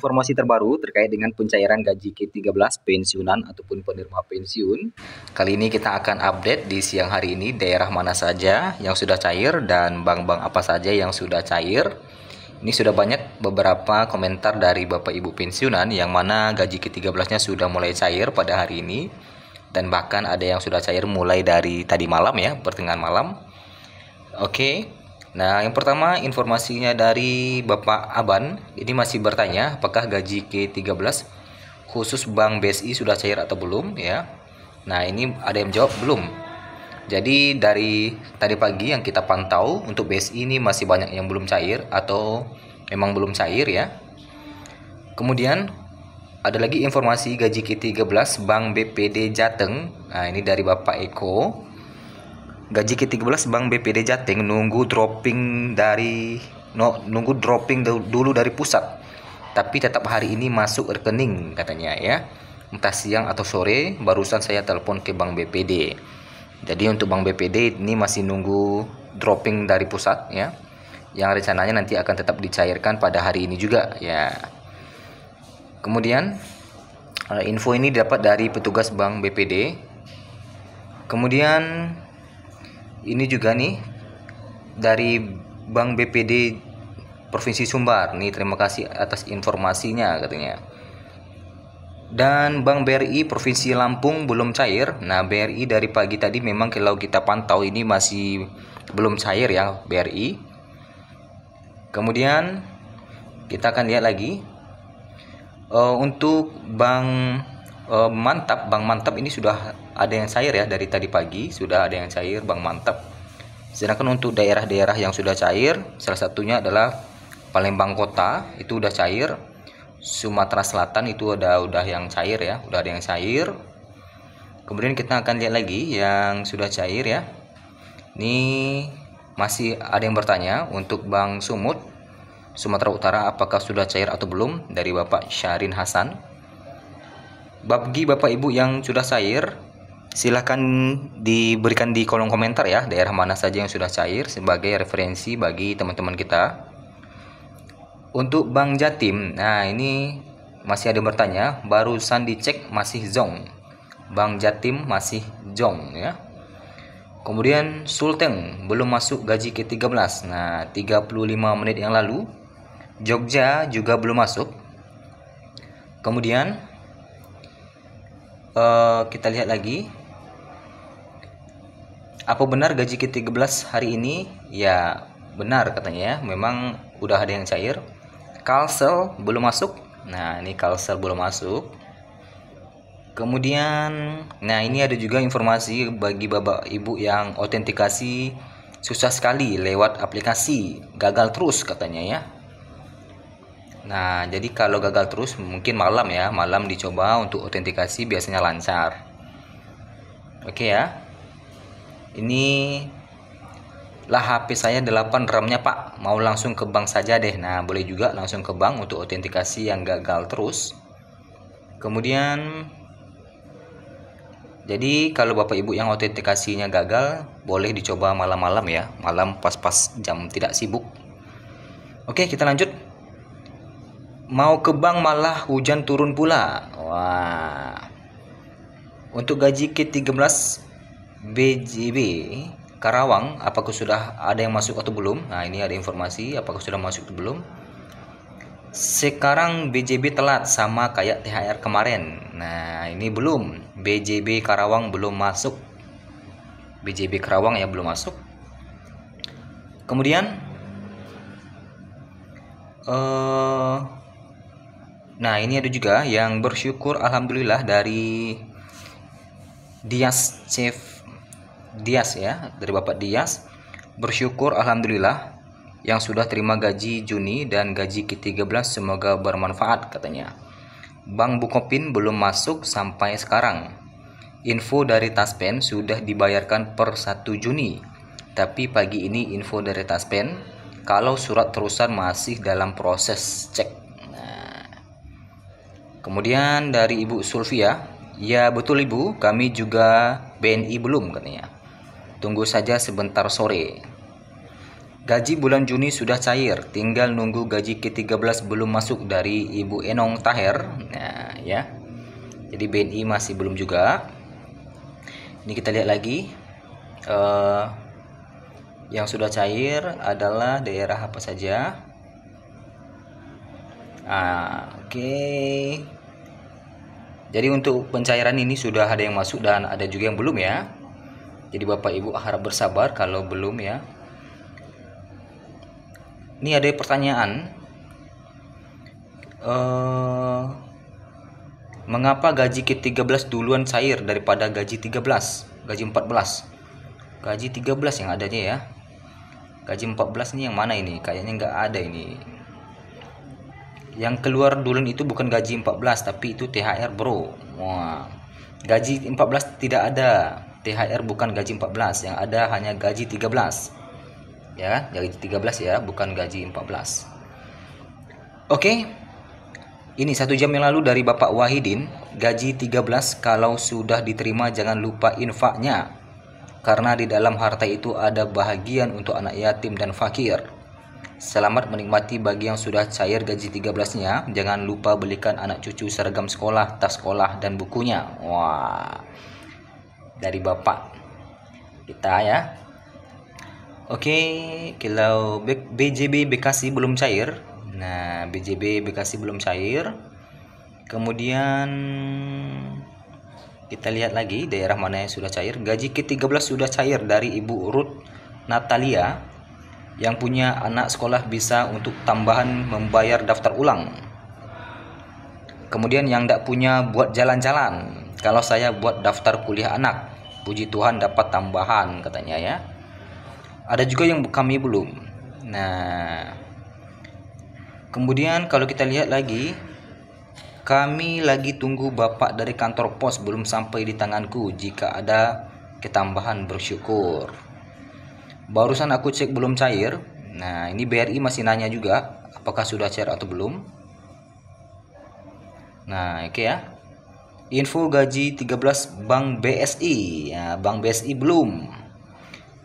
informasi terbaru terkait dengan pencairan gaji ke 13 pensiunan ataupun penerima pensiun. Kali ini kita akan update di siang hari ini daerah mana saja yang sudah cair dan bank-bank apa saja yang sudah cair. Ini sudah banyak beberapa komentar dari Bapak Ibu pensiunan yang mana gaji ke 13 nya sudah mulai cair pada hari ini dan bahkan ada yang sudah cair mulai dari tadi malam ya, pertengahan malam. Oke. Okay. Nah, yang pertama informasinya dari Bapak Aban, ini masih bertanya apakah gaji K13 khusus Bank BSI sudah cair atau belum ya. Nah, ini ada yang jawab belum. Jadi dari tadi pagi yang kita pantau untuk BSI ini masih banyak yang belum cair atau memang belum cair ya. Kemudian ada lagi informasi gaji K13 Bank BPD Jateng. Nah, ini dari Bapak Eko gaji ke-13 Bang BPD Jateng nunggu dropping dari no, nunggu dropping dulu dari pusat tapi tetap hari ini masuk rekening katanya ya entah siang atau sore barusan saya telepon ke Bang BPD jadi untuk Bang BPD ini masih nunggu dropping dari pusat ya yang rencananya nanti akan tetap dicairkan pada hari ini juga ya kemudian eh, info ini dapat dari petugas Bang BPD kemudian ini juga nih dari Bank BPD Provinsi Sumbar. Nih terima kasih atas informasinya katanya. Dan Bank BRI Provinsi Lampung belum cair. Nah, BRI dari pagi tadi memang kalau kita pantau ini masih belum cair ya BRI. Kemudian kita akan lihat lagi uh, untuk Bank uh, Mantap, Bank Mantap ini sudah ada yang cair ya dari tadi pagi sudah ada yang cair Bang mantap. Sedangkan untuk daerah-daerah yang sudah cair salah satunya adalah Palembang Kota itu udah cair. Sumatera Selatan itu ada udah yang cair ya, udah ada yang cair. Kemudian kita akan lihat lagi yang sudah cair ya. Ini masih ada yang bertanya untuk Bang Sumut Sumatera Utara apakah sudah cair atau belum dari Bapak Syarin Hasan. Bagi Bapak Ibu yang sudah cair, Silahkan diberikan di kolom komentar ya daerah mana saja yang sudah cair sebagai referensi bagi teman-teman kita. Untuk Bank Jatim, nah ini masih ada yang bertanya, barusan dicek masih zong. Bank Jatim masih jong ya. Kemudian Sulteng belum masuk gaji ke-13. Nah, 35 menit yang lalu Jogja juga belum masuk. Kemudian uh, kita lihat lagi apa benar gaji ke-13 hari ini? Ya, benar katanya ya. Memang udah ada yang cair. Kalsel belum masuk. Nah, ini Kalsel belum masuk. Kemudian, nah ini ada juga informasi bagi bapak ibu yang autentikasi susah sekali lewat aplikasi, gagal terus katanya ya. Nah, jadi kalau gagal terus mungkin malam ya, malam dicoba untuk autentikasi biasanya lancar. Oke okay ya ini lah HP saya 8 RAM-nya Pak. Mau langsung ke bank saja deh. Nah, boleh juga langsung ke bank untuk autentikasi yang gagal terus. Kemudian jadi kalau Bapak Ibu yang autentikasinya gagal, boleh dicoba malam-malam ya, malam pas-pas jam tidak sibuk. Oke, kita lanjut. Mau ke bank malah hujan turun pula. Wah. Untuk gaji ke 13 BJB Karawang apakah sudah ada yang masuk atau belum nah ini ada informasi apakah sudah masuk atau belum sekarang BJB telat sama kayak THR kemarin. Nah, ini belum. BJB Karawang belum masuk. BJB Karawang ya belum masuk. Kemudian uh, Nah, ini ada juga yang bersyukur alhamdulillah dari Dias Chef Dias ya, dari Bapak Dias. Bersyukur alhamdulillah yang sudah terima gaji Juni dan gaji ke-13 semoga bermanfaat katanya. Bang Bukopin belum masuk sampai sekarang. Info dari Taspen sudah dibayarkan per 1 Juni. Tapi pagi ini info dari Taspen kalau surat terusan masih dalam proses cek. Nah. Kemudian dari Ibu Sulvia, ya betul Ibu, kami juga BNI belum katanya. Tunggu saja sebentar sore. Gaji bulan Juni sudah cair, tinggal nunggu gaji ke-13 belum masuk dari Ibu Enong Taher. Nah, ya. Jadi BNI masih belum juga. Ini kita lihat lagi. Uh, yang sudah cair adalah daerah apa saja? Ah, oke. Okay. Jadi untuk pencairan ini sudah ada yang masuk dan ada juga yang belum ya. Jadi Bapak Ibu harap bersabar kalau belum ya. Ini ada pertanyaan. Uh, mengapa gaji ke-13 duluan cair daripada gaji 13, gaji 14? Gaji 13 yang adanya ya. Gaji 14 ini yang mana ini? Kayaknya nggak ada ini. Yang keluar duluan itu bukan gaji 14 tapi itu THR, Bro. Wah. Gaji 14 tidak ada THR bukan gaji 14 yang ada hanya gaji 13 ya gaji 13 ya bukan gaji 14 oke ini satu jam yang lalu dari Bapak Wahidin gaji 13 kalau sudah diterima jangan lupa infaknya karena di dalam harta itu ada bahagian untuk anak yatim dan fakir selamat menikmati bagi yang sudah cair gaji 13 nya jangan lupa belikan anak cucu seragam sekolah tas sekolah dan bukunya wah dari bapak kita ya oke okay, kalau BJB Bekasi belum cair nah BJB Bekasi belum cair kemudian kita lihat lagi daerah mana yang sudah cair gaji ke-13 sudah cair dari Ibu Ruth Natalia yang punya anak sekolah bisa untuk tambahan membayar daftar ulang. Kemudian yang tidak punya buat jalan-jalan. Kalau saya buat daftar kuliah anak puji Tuhan dapat tambahan katanya ya ada juga yang kami belum nah kemudian kalau kita lihat lagi kami lagi tunggu bapak dari kantor pos belum sampai di tanganku jika ada ketambahan bersyukur barusan aku cek belum cair nah ini BRI masih nanya juga apakah sudah cair atau belum nah oke okay ya Info gaji 13 Bank BSI. Ya, Bank BSI belum.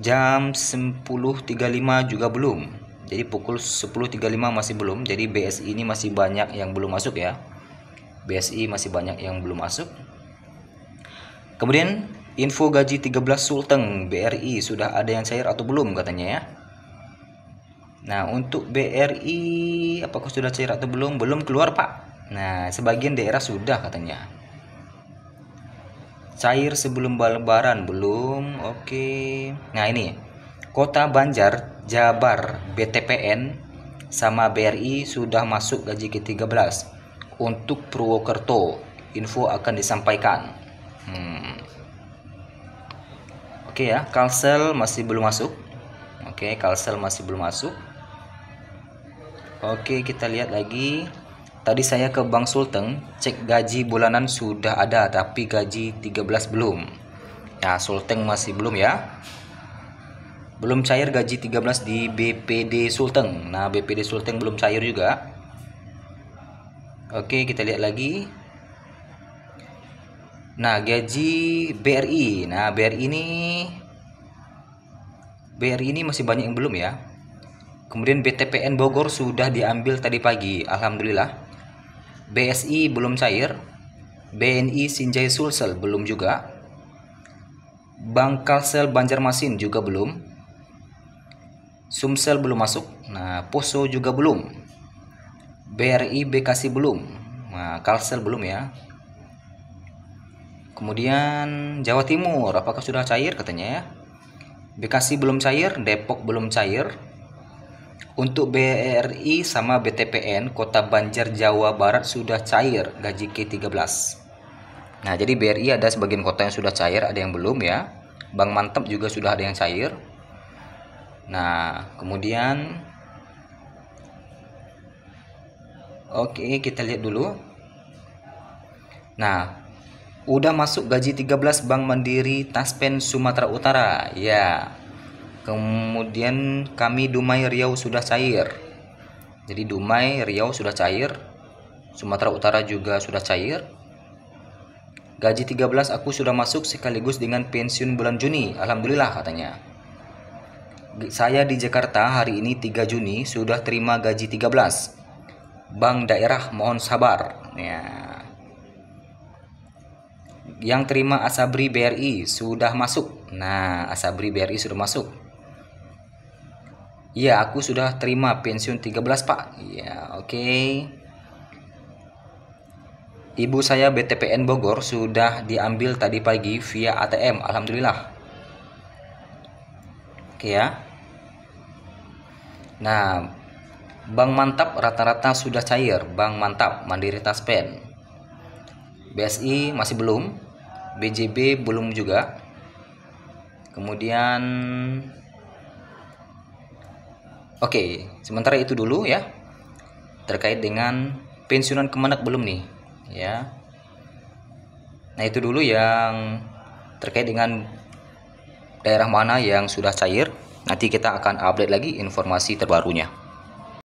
Jam 10.35 juga belum. Jadi pukul 10.35 masih belum. Jadi BSI ini masih banyak yang belum masuk ya. BSI masih banyak yang belum masuk. Kemudian info gaji 13 Sulteng BRI sudah ada yang cair atau belum katanya ya. Nah, untuk BRI apakah sudah cair atau belum? Belum keluar, Pak. Nah, sebagian daerah sudah katanya cair sebelum lebaran belum oke okay. nah ini kota Banjar Jabar BTPN sama BRI sudah masuk gaji ke-13 untuk Purwokerto info akan disampaikan hmm. oke okay ya Kalsel masih belum masuk oke okay, Kalsel masih belum masuk oke okay, kita lihat lagi Tadi saya ke Bank Sulteng, cek gaji bulanan sudah ada, tapi gaji 13 belum. Ya, Sulteng masih belum ya. Belum cair gaji 13 di BPD Sulteng. Nah, BPD Sulteng belum cair juga. Oke, kita lihat lagi. Nah, gaji BRI. Nah, BRI ini BRI ini masih banyak yang belum ya. Kemudian BTPN Bogor sudah diambil tadi pagi. Alhamdulillah. BSI belum cair, BNI Sinjai Sulsel belum juga, Bank Kalsel Banjarmasin juga belum, Sumsel belum masuk, nah Poso juga belum, BRI Bekasi belum, nah Kalsel belum ya. Kemudian Jawa Timur, apakah sudah cair katanya ya? Bekasi belum cair, Depok belum cair, untuk BRI e sama BTPN, kota Banjar Jawa Barat sudah cair gaji K13. Nah, jadi BRI e ada sebagian kota yang sudah cair, ada yang belum ya. Bank Mantap juga sudah ada yang cair. Nah, kemudian Oke, kita lihat dulu. Nah, udah masuk gaji 13 Bank Mandiri Taspen Sumatera Utara. Ya kemudian kami Dumai Riau sudah cair jadi Dumai Riau sudah cair Sumatera Utara juga sudah cair gaji 13 aku sudah masuk sekaligus dengan pensiun bulan Juni Alhamdulillah katanya saya di Jakarta hari ini 3 Juni sudah terima gaji 13 Bank daerah mohon sabar ya yang terima Asabri BRI sudah masuk. Nah, Asabri BRI sudah masuk. Iya, aku sudah terima pensiun 13, Pak. Iya, oke. Okay. Ibu saya BTPN Bogor sudah diambil tadi pagi via ATM. Alhamdulillah. Oke okay, ya. Nah, bank mantap rata-rata sudah cair. Bank mantap, Mandiri Taspen. BSI masih belum. BJB belum juga. Kemudian Oke, sementara itu dulu ya. Terkait dengan pensiunan kemenak belum nih, ya. Nah, itu dulu yang terkait dengan daerah mana yang sudah cair. Nanti kita akan update lagi informasi terbarunya.